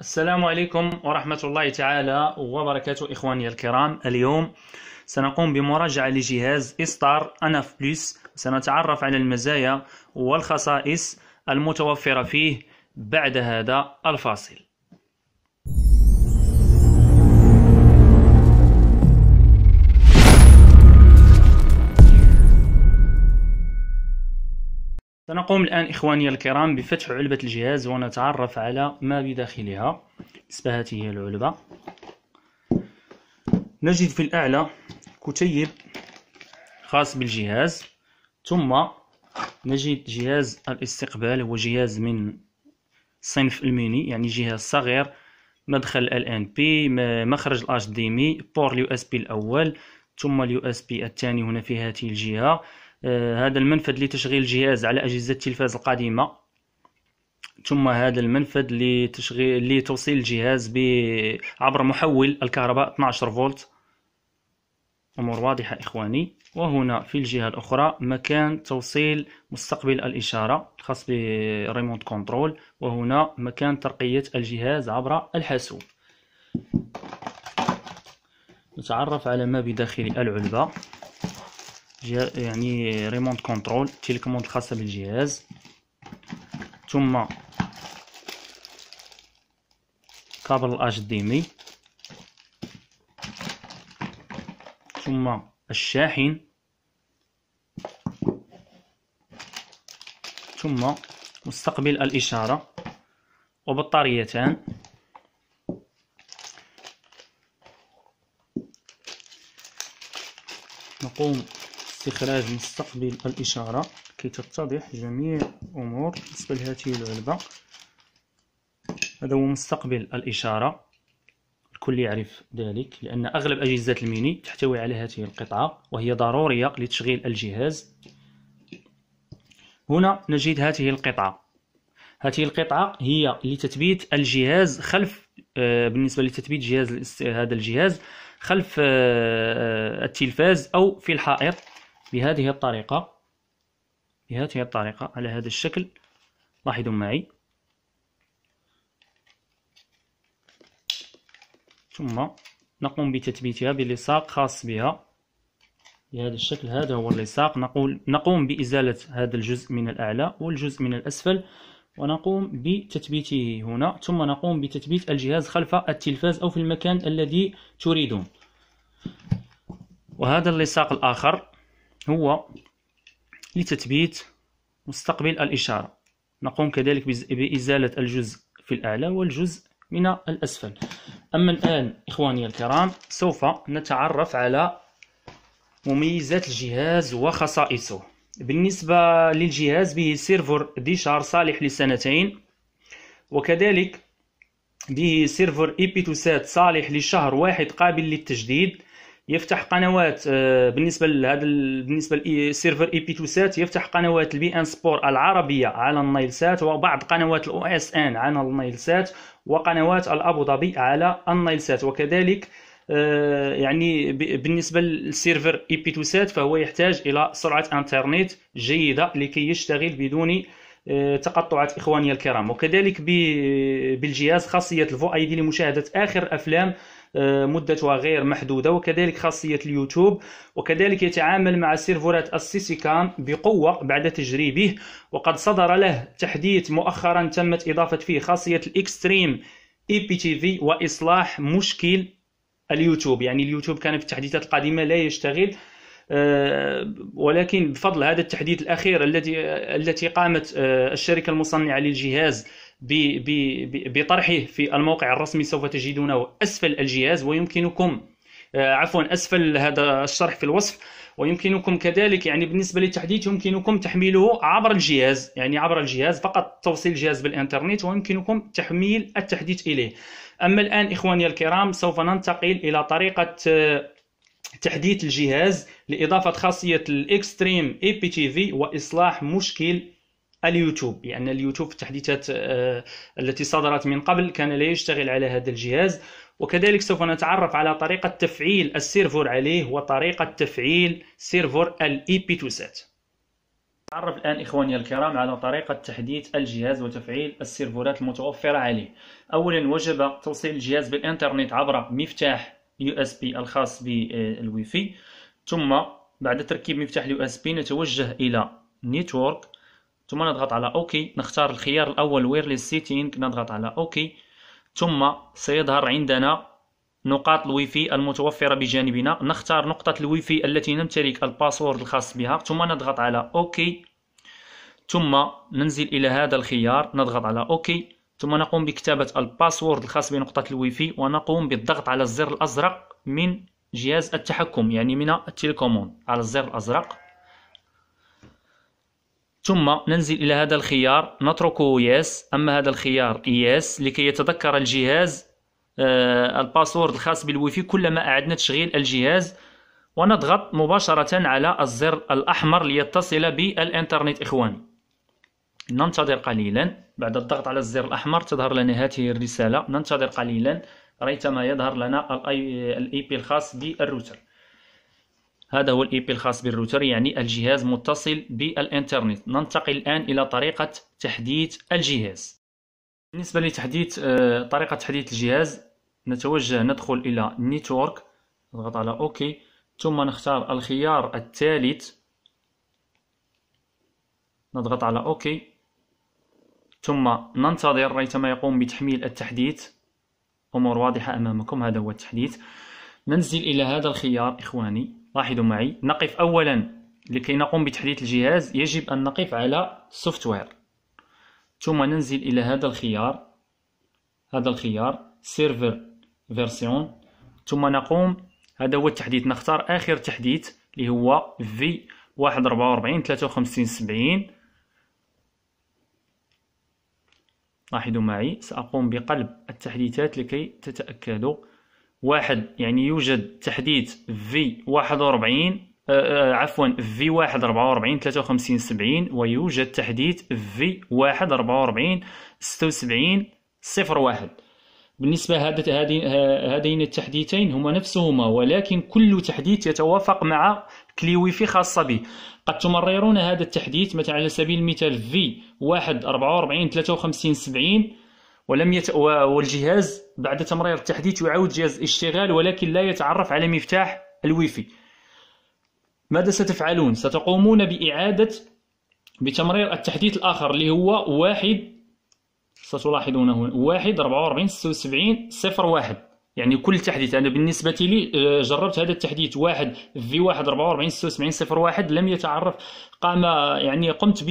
السلام عليكم ورحمة الله تعالى وبركاته إخواني الكرام اليوم سنقوم بمراجعة لجهاز إستار أناف بلس سنتعرف على المزايا والخصائص المتوفرة فيه بعد هذا الفاصل سنقوم الآن إخواني الكرام بفتح علبة الجهاز ونتعرف على ما بداخلها بالنسبة هذه العلبة نجد في الأعلى كتيب خاص بالجهاز ثم نجد جهاز الاستقبال هو جهاز من صنف الميني يعني جهاز صغير مدخل ال ان بي مخرج الاتش دي مي بور اليو اس بي الاول ثم اليو اس بي الثاني هنا في هذه الجهه آه، هذا المنفذ لتشغيل جهاز على أجهزة التلفاز القديمة ثم هذا المنفذ لتشغيل لتوصيل الجهاز ب... عبر محول الكهرباء 12 فولت أمور واضحة إخواني وهنا في الجهة الأخرى مكان توصيل مستقبل الإشارة الخاص بالريموت كنترول وهنا مكان ترقية الجهاز عبر الحاسوب نتعرف على ما بداخل العلبة يعني ريموند كنترول تيليكوموند الخاصه بالجهاز ثم كابل دي مي ثم الشاحن ثم مستقبل الإشارة وبطاريتان نقوم استخراج مستقبل الإشارة كي تتضح جميع أمور بالنسبة لهذه العلبة هذا هو مستقبل الإشارة الكل يعرف ذلك لأن أغلب أجهزة الميني تحتوي على هذه القطعة وهي ضرورية لتشغيل الجهاز هنا نجد هذه القطعة هذه القطعة هي لتثبيت الجهاز خلف آه، بالنسبة لتثبيت جهاز هذا الجهاز خلف آه، آه، التلفاز أو في الحائط بهذه الطريقة بهذه الطريقة على هذا الشكل لاحظوا معي ثم نقوم بتثبيتها بلصاق خاص بها بهذا الشكل هذا هو اللصاق نقول نقوم بإزالة هذا الجزء من الأعلى والجزء من الأسفل ونقوم بتثبيته هنا ثم نقوم بتثبيت الجهاز خلف التلفاز أو في المكان الذي تريدون وهذا اللصاق الآخر هو لتثبيت مستقبل الإشارة نقوم كذلك بإزالة الجزء في الأعلى والجزء من الأسفل أما الآن إخواني الكرام سوف نتعرف على مميزات الجهاز وخصائصه بالنسبة للجهاز به سيرفر ديشار صالح لسنتين وكذلك به سيرفر إيبيتوسات صالح لشهر واحد قابل للتجديد يفتح قنوات آه، بالنسبه لهذا بالنسبه للسيرفر اي بي 2 سات يفتح قنوات البي ان سبور العربيه على النايل سات وبعض قنوات الاو اس ان على النايل سات وقنوات الابو ظبي على النايل سات وكذلك آه، يعني بالنسبه للسيرفر اي بي 2 سات فهو يحتاج الى سرعه انترنت جيده لكي يشتغل بدون آه، تقطعات اخواني الكرام وكذلك بالجهاز خاصيه الفو اي دي لمشاهده اخر افلام آه، مدتها غير محدودة وكذلك خاصية اليوتيوب وكذلك يتعامل مع سيرفرات السيسيكام بقوة بعد تجريبه وقد صدر له تحديث مؤخرا تمت إضافة فيه خاصية الإكستريم اي بي تي في واصلاح مشكل اليوتيوب يعني اليوتيوب كان في التحديثات القديمه لا يشتغل آه، ولكن بفضل هذا التحديث الاخير الذي التي قامت آه، الشركه المصنعه للجهاز بطرحه في الموقع الرسمي سوف تجدونه اسفل الجهاز ويمكنكم آه، عفوا اسفل هذا الشرح في الوصف ويمكنكم كذلك يعني بالنسبه للتحديث يمكنكم تحميله عبر الجهاز يعني عبر الجهاز فقط توصيل الجهاز بالانترنت ويمكنكم تحميل التحديث اليه اما الان اخواني الكرام سوف ننتقل الى طريقه آه، تحديث الجهاز لاضافه خاصيه الاكستريم اي بي تي في واصلاح مشكل اليوتيوب لان يعني اليوتيوب في التحديثات آه، التي صدرت من قبل كان لا يشتغل على هذا الجهاز وكذلك سوف نتعرف على طريقة تفعيل السيرفر عليه وطريقة تفعيل سيرفر الاي بي تو سات نتعرف الآن إخواني الكرام على طريقة تحديث الجهاز وتفعيل السيرفرات المتوفرة عليه أولا وجب توصيل الجهاز بالإنترنت عبر مفتاح يو اس بي الخاص بالواي فاي ثم بعد تركيب مفتاح اليو اس بي نتوجه إلى نيتورك ثم نضغط على اوكي نختار الخيار الاول ويرلس سيتينغ نضغط على اوكي ثم سيظهر عندنا نقاط فاي المتوفرة بجانبنا نختار نقطة فاي التي نمتلك الباسورد الخاص بها ثم نضغط على اوكي ثم ننزل إلى هذا الخيار نضغط على اوكي ثم نقوم بكتابة الباسورد الخاص بنقطة فاي ونقوم بالضغط على الزر الأزرق من جهاز التحكم يعني من التيليكوموند على الزر الأزرق ثم ننزل إلى هذا الخيار نتركه يس أما هذا الخيار يس لكي يتذكر الجهاز آه، الباسورد الخاص فاي كلما أعدنا تشغيل الجهاز ونضغط مباشرة على الزر الأحمر ليتصل بالإنترنت إخواني ننتظر قليلا بعد الضغط على الزر الأحمر تظهر لنا هذه الرسالة ننتظر قليلا ريتما يظهر لنا الاي بي الخاص بالروتر هذا هو الاي بي الخاص بالروتر يعني الجهاز متصل بالانترنت ننتقل الان الى طريقه تحديث الجهاز بالنسبه لتحديث آه، طريقه تحديث الجهاز نتوجه ندخل الى نيتورك نضغط على اوكي ثم نختار الخيار الثالث نضغط على اوكي ثم ننتظر ريثما يقوم بتحميل التحديث امور واضحه امامكم هذا هو التحديث ننزل إلى هذا الخيار إخواني لاحظوا معي نقف أولا لكي نقوم بتحديث الجهاز يجب أن نقف على سوفتوير ثم ننزل إلى هذا الخيار هذا الخيار سيرفر فيرسيون ثم نقوم هذا هو التحديث نختار آخر تحديث اللي هو في 144 53 70 لاحظوا معي سأقوم بقلب التحديثات لكي تتأكدوا واحد يعني يوجد تحديث في 41 آه، آه، عفوا في 1 44 53 70 ويوجد تحديث في 1 44 76 01 بالنسبة هذين التحديثين هما نفسهما ولكن كل تحديث يتوافق مع كليويفي خاصة به قد تمررون هذا التحديث مثلا على سبيل المثال في 1 44 53 70 ولم يت... والجهاز بعد تمرير التحديث يعود جهاز الاشتغال ولكن لا يتعرف على مفتاح الويفي ماذا ستفعلون؟ ستقومون بإعادة بتمرير التحديث الآخر اللي هو واحد ستلاحظون هنا واحد 44 76 صفر واحد يعني كل تحديث أنا بالنسبة لي آه، جربت هذا التحديث واحد في واحد 44 76 صفر واحد لم يتعرف قام يعني قمت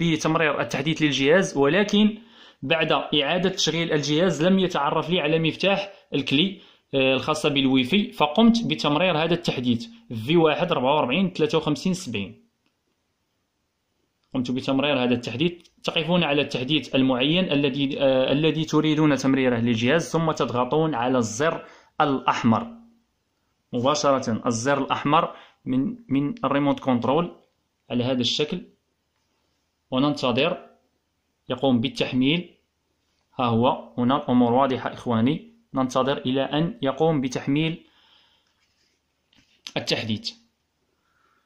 بتمرير التحديث للجهاز ولكن آه بعد إعادة تشغيل الجهاز لم يتعرف لي على مفتاح الكلي آه، الخاصة بالواي فاي فقمت بتمرير هذا التحديث في 1 44 53 70 قمت بتمرير هذا التحديث تقفون على التحديث المعين الذي آه الذي تريدون تمريره للجهاز ثم تضغطون على الزر الأحمر مباشرة الزر الأحمر من من الريموت كنترول على هذا الشكل وننتظر يقوم بالتحميل ها هو هنا الأمور واضحة إخواني ننتظر إلى أن يقوم بتحميل التحديث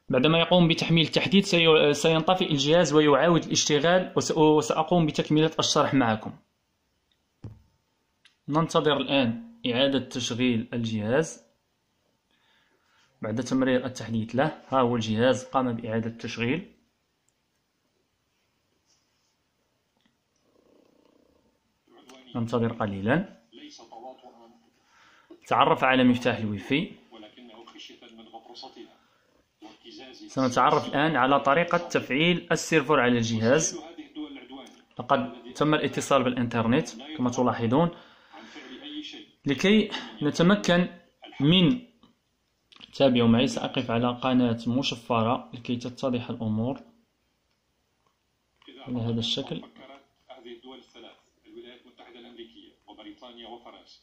بعدما يقوم بتحميل التحديث سينطفئ الجهاز ويعاود الاشتغال وسأقوم بتكملة الشرح معكم ننتظر الآن إعادة تشغيل الجهاز بعد تمرير التحديث له ها هو الجهاز قام بإعادة التشغيل ننتظر قليلا تعرف على مفتاح في سنتعرف الآن على طريقة تفعيل السيرفر على الجهاز لقد تم الاتصال بالإنترنت كما تلاحظون لكي نتمكن من تابعوا معي سأقف على قناة مشفرة لكي تتضح الأمور على هذا الشكل بريطانيا وفرنسا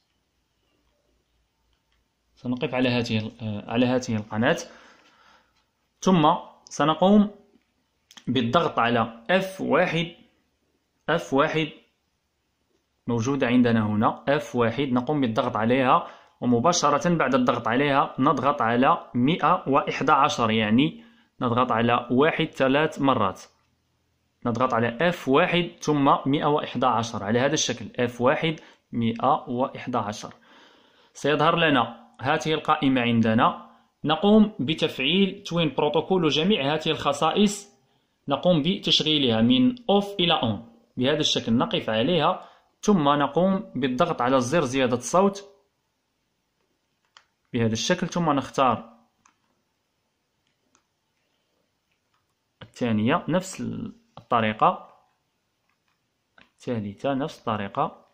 سنقف على هذه آه، على هذه القناة ثم سنقوم بالضغط على F1 F1 موجودة عندنا هنا F1 نقوم بالضغط عليها ومباشرة بعد الضغط عليها نضغط على 111 يعني نضغط على 1 ثلاث مرات نضغط على F1 ثم 111 على هذا الشكل F1 111 سيظهر لنا هذه القائمة عندنا نقوم بتفعيل توين بروتوكول وجميع هذه الخصائص نقوم بتشغيلها من أوف إلى أون بهذا الشكل نقف عليها ثم نقوم بالضغط على زر زيادة الصوت بهذا الشكل ثم نختار الثانية نفس الطريقة الثالثة نفس الطريقة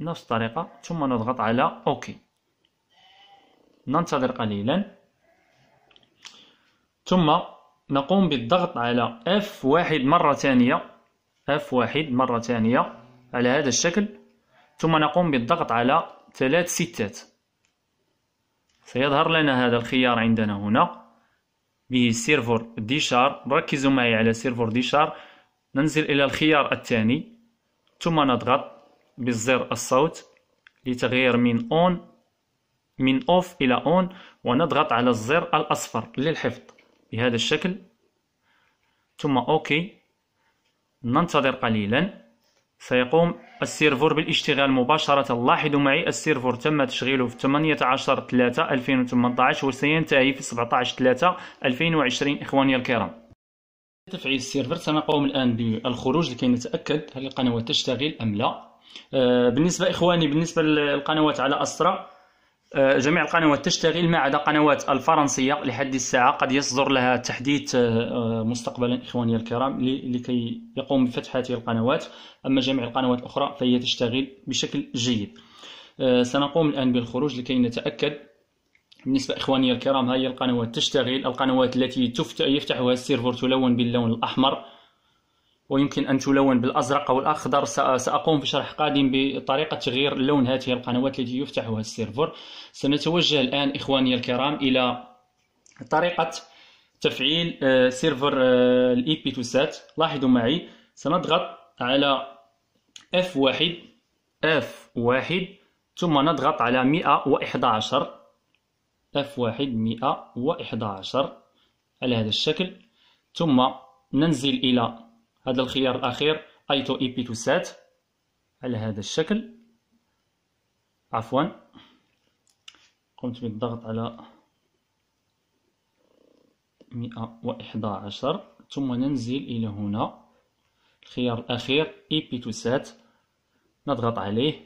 نفس الطريقة ثم نضغط على أوكي ننتظر قليلا ثم نقوم بالضغط على F1 مرة ثانية F1 مرة ثانية على هذا الشكل ثم نقوم بالضغط على ثلاث ستات سيظهر لنا هذا الخيار عندنا هنا به سيرفر دي شار ركزوا معي على سيرفر دي شار ننزل إلى الخيار الثاني ثم نضغط بزر الصوت لتغيير من اون من اوف إلى اون ونضغط على الزر الأصفر للحفظ بهذا الشكل ثم أوكي ننتظر قليلا سيقوم السيرفور بالاشتغال مباشرة لاحظوا معي السيرفور تم تشغيله في 18 3 2018 وسينتهي في 17 3 2020 إخواني الكرام تفعيل السيرفر سنقوم الآن بالخروج لكي نتأكد هل القنوات تشتغل أم لا آه، بالنسبه اخواني بالنسبه للقنوات على اسرى آه، جميع القنوات تشتغل ما عدا قنوات الفرنسيه لحد الساعه قد يصدر لها تحديث آه، مستقبلا اخواني الكرام لكي يقوم بفتح هذه القنوات اما جميع القنوات الاخرى فهي تشتغل بشكل جيد سنقوم الان بالخروج لكي نتاكد بالنسبة إخواني الكرام هاي القنوات تشتغل القنوات التي يفتحها السيرفر تلون باللون الأحمر ويمكن أن تلون بالأزرق أو الأخضر سأقوم بشرح قادم بطريقة تغيير لون هذه القنوات التي يفتحها السيرفر سنتوجه الآن إخواني الكرام إلى طريقة تفعيل آه، سيرفر الاي بي تو سات لاحظوا معي سنضغط علي اف 1 اف F1 ثم نضغط على 111 اف 1 111 على هذا الشكل ثم ننزل إلى هذا الخيار الأخير أيتو سات e على هذا الشكل عفوا قمت بالضغط على 111 ثم ننزل إلى هنا الخيار الأخير اي بي تو سات نضغط عليه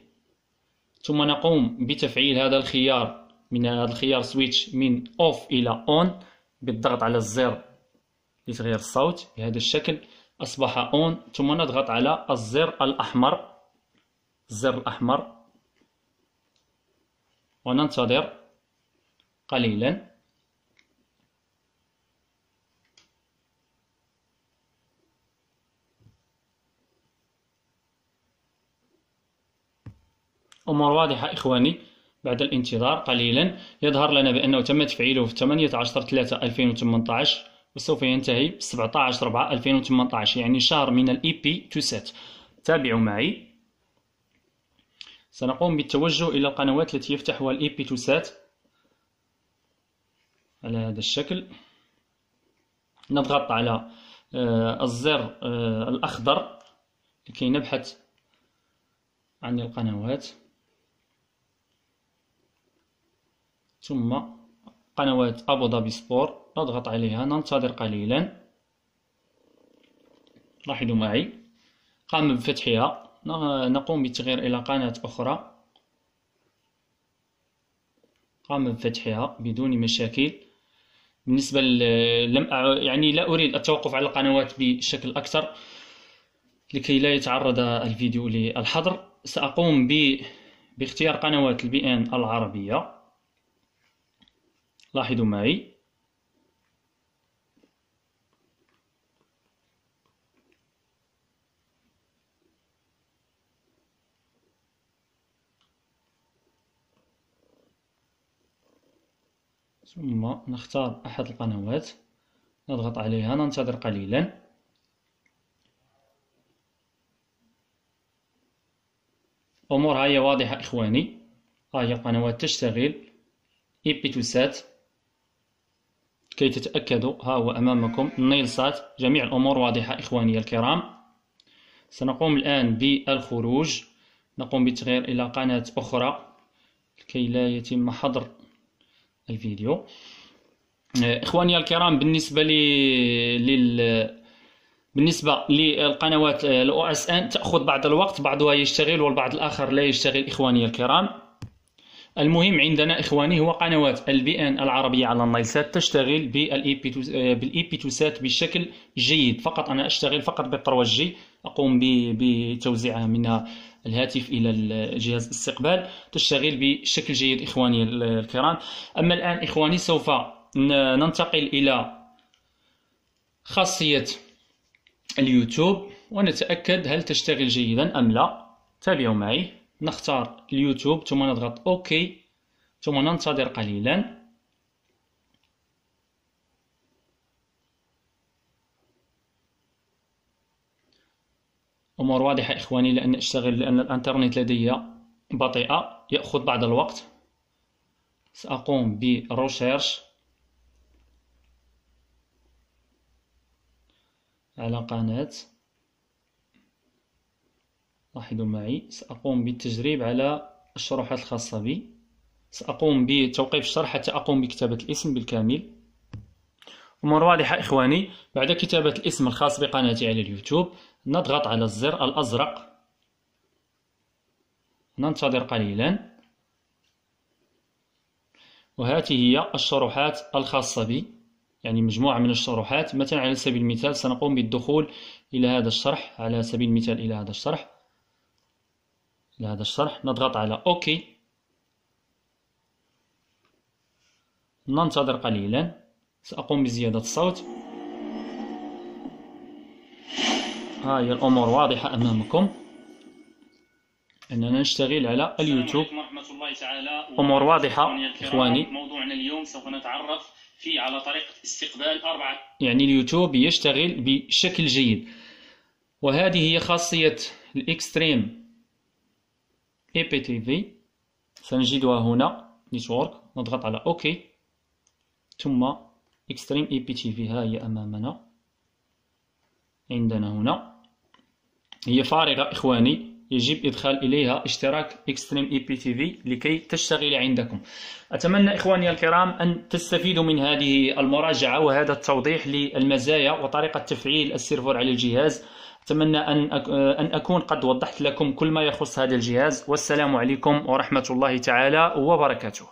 ثم نقوم بتفعيل هذا الخيار من هذا الخيار سويتش من أوف إلى أون بالضغط على الزر لتغيير الصوت بهذا الشكل أصبح أون ثم نضغط على الزر الأحمر الزر الأحمر وننتظر قليلا أمور واضحة إخواني بعد الانتظار قليلا يظهر لنا بأنه تم تفعيله في 18 3 2018 وسوف ينتهي ب 17 4 2018 يعني شهر من الاي بي تو سيت تابعوا معي سنقوم بالتوجه الى القنوات التي يفتحها الاي بي تو سيت على هذا الشكل نضغط على آه، الزر آه، الاخضر لكي نبحث عن القنوات ثم قنوات أبو ظبي سبور نضغط عليها ننتظر قليلا لاحظوا معي قام بفتحها نقوم بالتغيير إلى قناة أخرى قام بفتحها بدون مشاكل بالنسبة لم يعني لا أريد التوقف على القنوات بشكل أكثر لكي لا يتعرض الفيديو للحظر سأقوم باختيار قنوات البي ان العربية لاحظوا معي ثم نختار أحد القنوات نضغط عليها ننتظر قليلا امور هي واضحة إخواني ها آه، هي بي تشتغل سات كي تتأكدوا ها هو أمامكم النيل سات جميع الأمور واضحة إخواني الكرام سنقوم الآن بالخروج نقوم بالتغيير إلى قناة أخرى لكي لا يتم حظر الفيديو آه، إخواني الكرام بالنسبة لي لل بالنسبة للقنوات آه، الـ OSN تأخذ بعض الوقت بعضها يشتغل والبعض الآخر لا يشتغل إخواني الكرام المهم عندنا إخواني هو قنوات البي ان العربية على النايلسات سات تشتغل بالاي آه، بي تو سات بشكل جيد فقط أنا أشتغل فقط بالطروجي أقوم بتوزيعها منها الهاتف الى جهاز الاستقبال تشتغل بشكل جيد اخواني الكرام اما الان اخواني سوف ننتقل الى خاصيه اليوتيوب ونتاكد هل تشتغل جيدا ام لا تابعوا معي نختار اليوتيوب ثم نضغط اوكي ثم ننتظر قليلا امور واضحه اخواني لان اشتغل لان الانترنت لدي بطيئه ياخذ بعض الوقت ساقوم بروشيرش على قناه لاحظوا معي سأقوم بالتجريب على الشروحات الخاصة بي سأقوم بتوقيف الشرح حتى أقوم بكتابة الاسم بالكامل أمور واضحة إخواني بعد كتابة الاسم الخاص بقناتي على اليوتيوب نضغط على الزر الأزرق ننتظر قليلا وهذه هي الشروحات الخاصة بي يعني مجموعة من الشروحات مثلا على سبيل المثال سنقوم بالدخول إلى هذا الشرح على سبيل المثال إلى هذا الشرح لهذا الشرح نضغط على اوكي ننتظر قليلا سأقوم بزيادة الصوت ها هي الأمور واضحة أمامكم أننا نشتغل على اليوتيوب أمور واضحة إخواني موضوعنا اليوم سوف نتعرف فيه على طريقة استقبال أربعة يعني اليوتيوب يشتغل بشكل جيد وهذه هي خاصية الإكستريم IPTV e سنجدها هنا نتورك نضغط على OK ثم Extreme IPTV e ها هي أمامنا عندنا هنا هي فارغة إخواني يجب إدخال إليها اشتراك Extreme في e لكي تشتغل عندكم أتمنى إخواني الكرام أن تستفيدوا من هذه المراجعة وهذا التوضيح للمزايا وطريقة تفعيل السيرفر على الجهاز أتمنى أن آه، أن أكون قد وضحت لكم كل ما يخص هذا الجهاز والسلام عليكم ورحمة الله تعالى وبركاته